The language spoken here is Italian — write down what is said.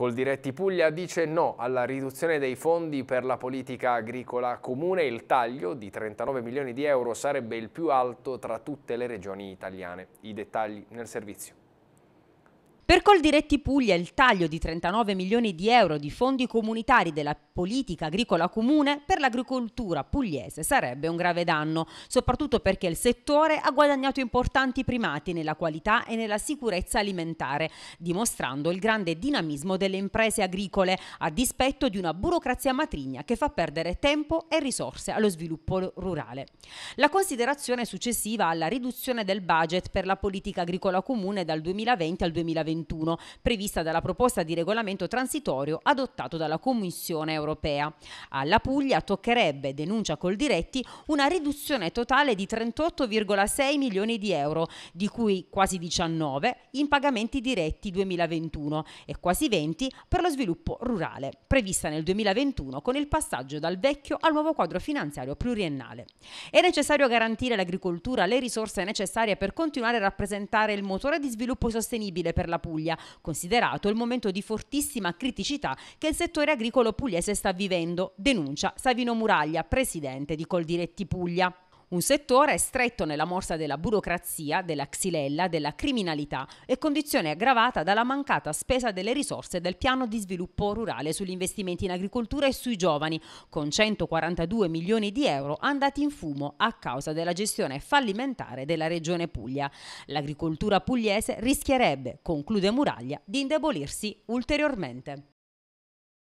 Col diretti Puglia dice no alla riduzione dei fondi per la politica agricola comune. Il taglio di 39 milioni di euro sarebbe il più alto tra tutte le regioni italiane. I dettagli nel servizio. Per Coldiretti Puglia il taglio di 39 milioni di euro di fondi comunitari della politica agricola comune per l'agricoltura pugliese sarebbe un grave danno, soprattutto perché il settore ha guadagnato importanti primati nella qualità e nella sicurezza alimentare, dimostrando il grande dinamismo delle imprese agricole, a dispetto di una burocrazia matrigna che fa perdere tempo e risorse allo sviluppo rurale. La considerazione successiva alla riduzione del budget per la politica agricola comune dal 2020 al 2021 2021, prevista dalla proposta di regolamento transitorio adottato dalla Commissione europea. Alla Puglia toccherebbe, denuncia col diretti, una riduzione totale di 38,6 milioni di euro, di cui quasi 19 in pagamenti diretti 2021 e quasi 20 per lo sviluppo rurale, prevista nel 2021 con il passaggio dal vecchio al nuovo quadro finanziario pluriennale. È necessario garantire all'agricoltura le risorse necessarie per continuare a rappresentare il motore di sviluppo sostenibile per la Puglia, considerato il momento di fortissima criticità che il settore agricolo pugliese sta vivendo, denuncia Savino Muraglia, presidente di Coldiretti Puglia. Un settore stretto nella morsa della burocrazia, della xilella, della criminalità e condizione aggravata dalla mancata spesa delle risorse del piano di sviluppo rurale sugli investimenti in agricoltura e sui giovani, con 142 milioni di euro andati in fumo a causa della gestione fallimentare della regione Puglia. L'agricoltura pugliese rischierebbe, conclude Muraglia, di indebolirsi ulteriormente.